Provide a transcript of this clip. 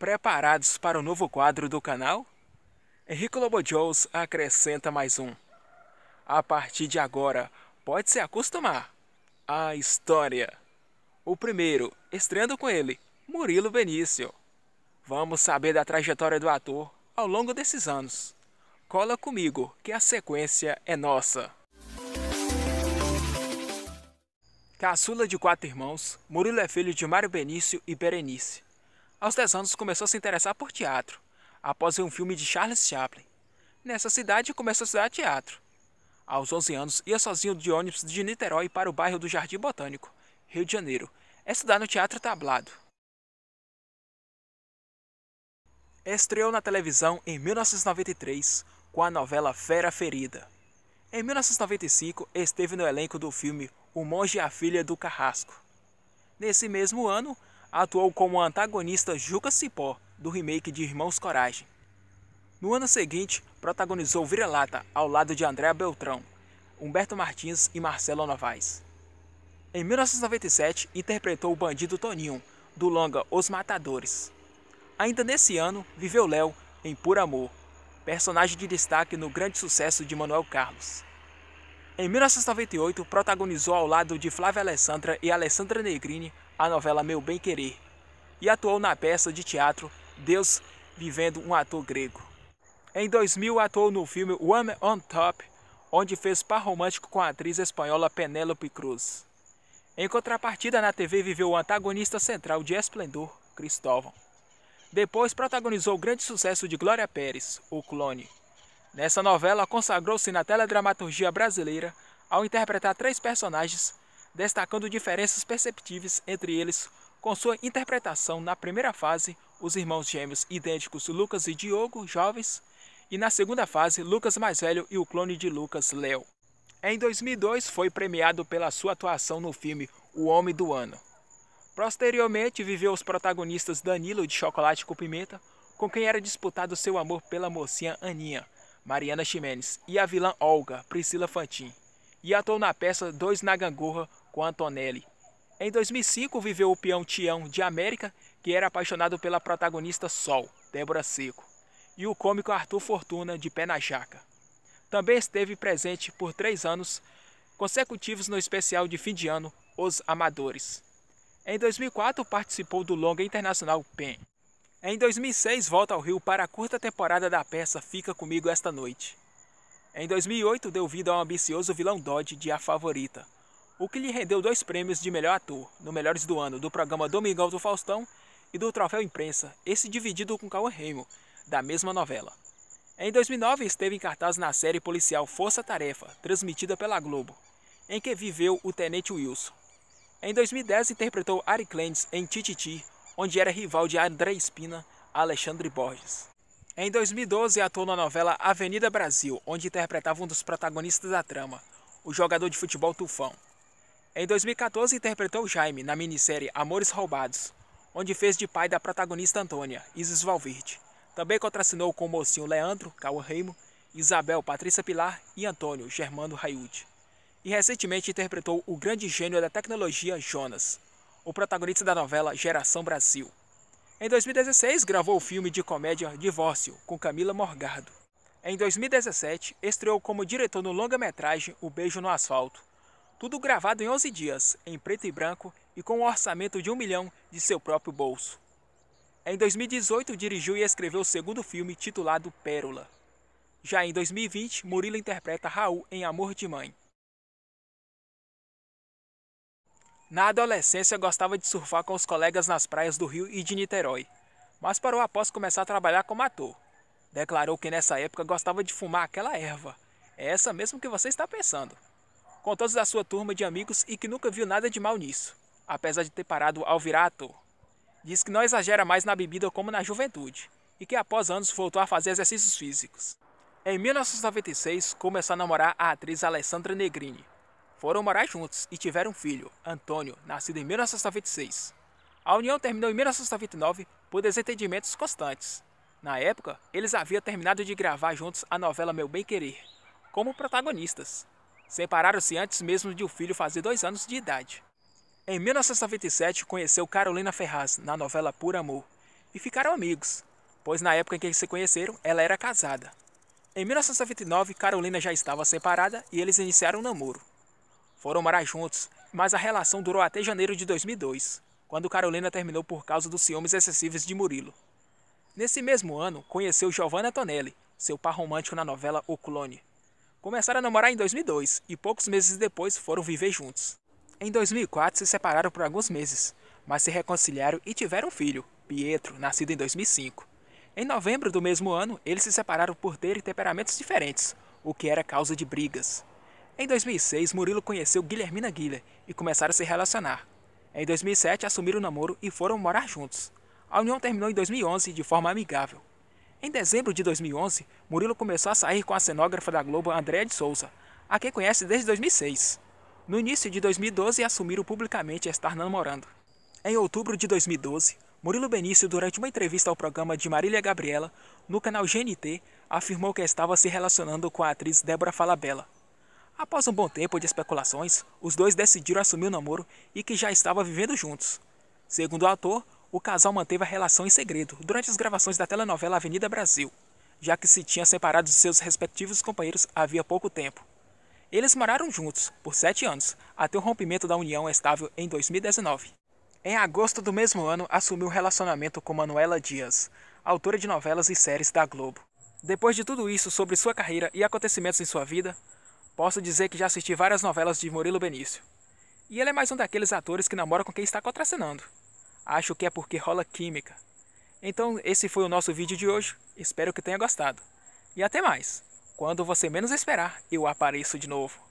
Preparados para o novo quadro do canal? Henrique Lobo Jones acrescenta mais um. A partir de agora, pode se acostumar. A história. O primeiro, estreando com ele, Murilo Benício. Vamos saber da trajetória do ator ao longo desses anos. Cola comigo, que a sequência é nossa. Caçula de quatro irmãos, Murilo é filho de Mário Benício e Berenice. Aos 10 anos começou a se interessar por teatro, após ver um filme de Charles Chaplin. Nessa cidade começou a estudar teatro. Aos 11 anos, ia sozinho de ônibus de Niterói para o bairro do Jardim Botânico, Rio de Janeiro, é estudar no Teatro Tablado. Estreou na televisão em 1993 com a novela Fera Ferida. Em 1995, esteve no elenco do filme O Monge e a Filha do Carrasco. Nesse mesmo ano, atuou como antagonista Juca Cipó, do remake de Irmãos Coragem. No ano seguinte, protagonizou Vira-Lata, ao lado de Andréa Beltrão, Humberto Martins e Marcelo Novaes. Em 1997, interpretou o bandido Toninho, do longa Os Matadores. Ainda nesse ano, viveu Léo em Por Amor, personagem de destaque no grande sucesso de Manuel Carlos. Em 1998, protagonizou ao lado de Flávia Alessandra e Alessandra Negrini a novela Meu Bem Querer e atuou na peça de teatro Deus Vivendo um Ator Grego. Em 2000, atuou no filme Woman on Top, onde fez par romântico com a atriz espanhola Penélope Cruz. Em contrapartida, na TV viveu o antagonista central de Esplendor, Cristóvão. Depois protagonizou o grande sucesso de Glória Pérez, O Clone, Nessa novela, consagrou-se na teledramaturgia brasileira ao interpretar três personagens, destacando diferenças perceptíveis entre eles com sua interpretação na primeira fase, os irmãos gêmeos idênticos Lucas e Diogo, jovens, e na segunda fase, Lucas mais velho e o clone de Lucas, Léo. Em 2002, foi premiado pela sua atuação no filme O Homem do Ano. Posteriormente, viveu os protagonistas Danilo de Chocolate com Pimenta, com quem era disputado seu amor pela mocinha Aninha, Mariana Ximenes, e a vilã Olga, Priscila Fantin, e atuou na peça Dois na Gangorra com Antonelli. Em 2005 viveu o peão Tião de América, que era apaixonado pela protagonista Sol, Débora Seco, e o cômico Arthur Fortuna de Pé na Jaca. Também esteve presente por três anos consecutivos no especial de fim de ano Os Amadores. Em 2004 participou do longa internacional PEN. Em 2006, volta ao Rio para a curta temporada da peça Fica Comigo Esta Noite. Em 2008, deu vida ao ambicioso vilão Dodge de A Favorita, o que lhe rendeu dois prêmios de melhor ator, no Melhores do Ano, do programa Domingão do Faustão e do Troféu Imprensa, esse dividido com Cauã Raymond, da mesma novela. Em 2009, esteve em cartaz na série policial Força Tarefa, transmitida pela Globo, em que viveu o Tenente Wilson. Em 2010, interpretou Ari Clendes em Tititi, onde era rival de André Espina, Alexandre Borges. Em 2012, atuou na novela Avenida Brasil, onde interpretava um dos protagonistas da trama, o jogador de futebol Tufão. Em 2014, interpretou Jaime na minissérie Amores Roubados, onde fez de pai da protagonista Antônia, Isis Valverde. Também contracenou com o mocinho Leandro, Cauã Reimo, Isabel Patrícia Pilar e Antônio Germando Raiud. E recentemente interpretou o grande gênio da tecnologia Jonas, o protagonista da novela Geração Brasil. Em 2016, gravou o filme de comédia Divórcio, com Camila Morgado. Em 2017, estreou como diretor no longa-metragem O Beijo no Asfalto. Tudo gravado em 11 dias, em preto e branco e com um orçamento de um milhão de seu próprio bolso. Em 2018, dirigiu e escreveu o segundo filme, titulado Pérola. Já em 2020, Murilo interpreta Raul em Amor de Mãe. Na adolescência, gostava de surfar com os colegas nas praias do Rio e de Niterói, mas parou após começar a trabalhar como ator. Declarou que nessa época gostava de fumar aquela erva, é essa mesmo que você está pensando. Com todos da sua turma de amigos e que nunca viu nada de mal nisso, apesar de ter parado ao virar ator. Diz que não exagera mais na bebida como na juventude, e que após anos voltou a fazer exercícios físicos. Em 1996, começou a namorar a atriz Alessandra Negrini, foram morar juntos e tiveram um filho, Antônio, nascido em 1926. A união terminou em 1929 por desentendimentos constantes. Na época, eles haviam terminado de gravar juntos a novela Meu Bem Querer, como protagonistas. Separaram-se antes mesmo de o filho fazer dois anos de idade. Em 1927, conheceu Carolina Ferraz na novela Por Amor e ficaram amigos, pois na época em que se conheceram, ela era casada. Em 1929, Carolina já estava separada e eles iniciaram um namoro. Foram morar juntos, mas a relação durou até janeiro de 2002, quando Carolina terminou por causa dos ciúmes excessivos de Murilo. Nesse mesmo ano, conheceu Giovanna Tonelli, seu par romântico na novela O Clone. Começaram a namorar em 2002 e poucos meses depois foram viver juntos. Em 2004 se separaram por alguns meses, mas se reconciliaram e tiveram um filho, Pietro, nascido em 2005. Em novembro do mesmo ano, eles se separaram por terem temperamentos diferentes, o que era causa de brigas. Em 2006, Murilo conheceu Guilhermina Guiller e começaram a se relacionar. Em 2007, assumiram o namoro e foram morar juntos. A união terminou em 2011 de forma amigável. Em dezembro de 2011, Murilo começou a sair com a cenógrafa da Globo Andréa de Souza, a quem conhece desde 2006. No início de 2012, assumiram publicamente estar namorando. Em outubro de 2012, Murilo Benício, durante uma entrevista ao programa de Marília Gabriela, no canal GNT, afirmou que estava se relacionando com a atriz Débora Falabella. Após um bom tempo de especulações, os dois decidiram assumir o namoro e que já estavam vivendo juntos. Segundo o ator, o casal manteve a relação em segredo durante as gravações da telenovela Avenida Brasil, já que se tinha separado de seus respectivos companheiros havia pouco tempo. Eles moraram juntos por sete anos, até o rompimento da união estável em 2019. Em agosto do mesmo ano, assumiu um relacionamento com Manuela Dias, autora de novelas e séries da Globo. Depois de tudo isso sobre sua carreira e acontecimentos em sua vida, Posso dizer que já assisti várias novelas de Murilo Benício. E ele é mais um daqueles atores que namora com quem está contracenando. Acho que é porque rola química. Então esse foi o nosso vídeo de hoje, espero que tenha gostado. E até mais! Quando você menos esperar, eu apareço de novo.